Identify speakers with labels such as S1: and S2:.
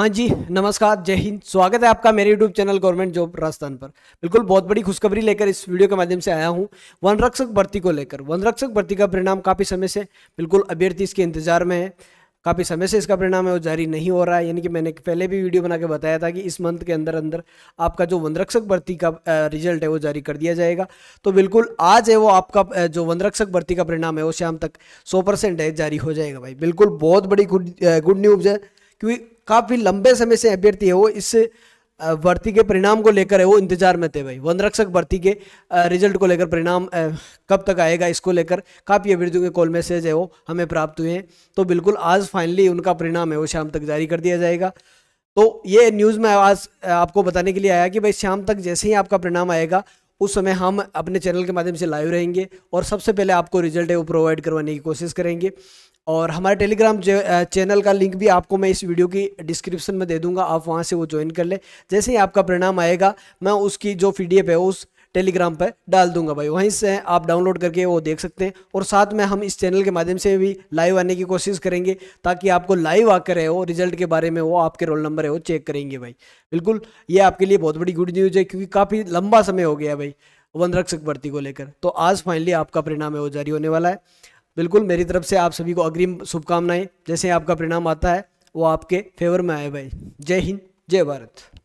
S1: हाँ जी नमस्कार जय हिंद स्वागत है आपका मेरे YouTube channel government job Rajasthan पर बिल्कुल बहुत बड़ी खुशखबरी लेकर इस वीडियो के माध्यम से आया हूँ वन रक्षक भर्ती को लेकर वन रक्षक भर्ती का परिणाम काफ़ी समय से बिल्कुल अभ्यर्थी इसके इंतजार में है काफ़ी समय से इसका परिणाम है वो जारी नहीं हो रहा है यानी कि मैंने पहले भी वीडियो बना के बताया था कि इस मंथ के अंदर अंदर आपका जो वनरक्षक भर्ती का रिजल्ट है वो जारी कर दिया जाएगा तो बिल्कुल आज है वो आपका जो वनरक्षक भर्ती का परिणाम है वो शाम तक सौ परसेंट है जारी हो जाएगा भाई बिल्कुल बहुत बड़ी गुड गुड न्यूज़ है क्योंकि काफ़ी लंबे समय से अभ्यर्थी है वो इस भर्ती के परिणाम को लेकर है वो इंतजार में थे भाई वन रक्षक भर्ती के रिजल्ट को लेकर परिणाम कब तक आएगा इसको लेकर काफ़ी अभ्यर्थियों के कॉल मैसेज है वो हमें प्राप्त हुए हैं तो बिल्कुल आज फाइनली उनका परिणाम है वो शाम तक जारी कर दिया जाएगा तो ये न्यूज़ में आज आपको बताने के लिए आया कि भाई शाम तक जैसे ही आपका परिणाम आएगा उस समय हम अपने चैनल के माध्यम से लाइव रहेंगे और सबसे पहले आपको रिजल्ट है वो प्रोवाइड करवाने की कोशिश करेंगे और हमारे टेलीग्राम चैनल का लिंक भी आपको मैं इस वीडियो की डिस्क्रिप्शन में दे दूंगा आप वहाँ से वो ज्वाइन कर ले जैसे ही आपका परिणाम आएगा मैं उसकी जो पी है उस टेलीग्राम पर डाल दूंगा भाई वहीं से आप डाउनलोड करके वो देख सकते हैं और साथ में हम इस चैनल के माध्यम से भी लाइव आने की कोशिश करेंगे ताकि आपको लाइव आकर है वो रिजल्ट के बारे में वो आपके रोल नंबर है वो चेक करेंगे भाई बिल्कुल ये आपके लिए बहुत बड़ी गुड न्यूज़ है क्योंकि काफ़ी लंबा समय हो गया भाई वन रक्षक भर्ती को लेकर तो आज फाइनली आपका परिणाम है वो जारी होने वाला है बिल्कुल मेरी तरफ से आप सभी को अग्रिम शुभकामनाएं जैसे आपका परिणाम आता है वो आपके फेवर में आए भाई जय हिंद जय भारत